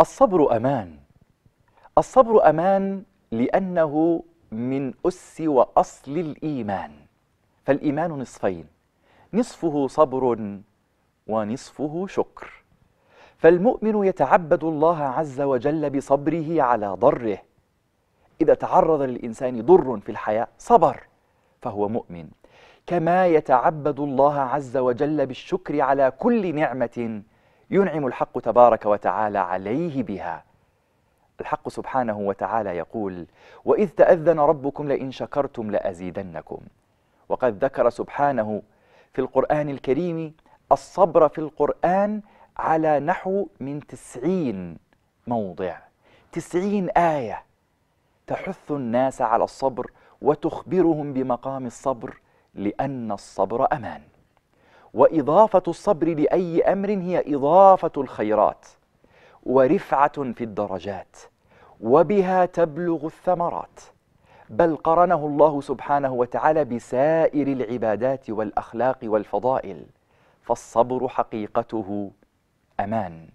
الصبر امان الصبر امان لانه من اس واصل الايمان فالايمان نصفين نصفه صبر ونصفه شكر فالمؤمن يتعبد الله عز وجل بصبره على ضره اذا تعرض للانسان ضر في الحياه صبر فهو مؤمن كما يتعبد الله عز وجل بالشكر على كل نعمه ينعم الحق تبارك وتعالى عليه بها الحق سبحانه وتعالى يقول وإذ تأذن ربكم لئن شكرتم لأزيدنكم وقد ذكر سبحانه في القرآن الكريم الصبر في القرآن على نحو من تسعين موضع تسعين آية تحث الناس على الصبر وتخبرهم بمقام الصبر لأن الصبر أمان وإضافة الصبر لأي أمر هي إضافة الخيرات ورفعة في الدرجات وبها تبلغ الثمرات بل قرنه الله سبحانه وتعالى بسائر العبادات والأخلاق والفضائل فالصبر حقيقته أمان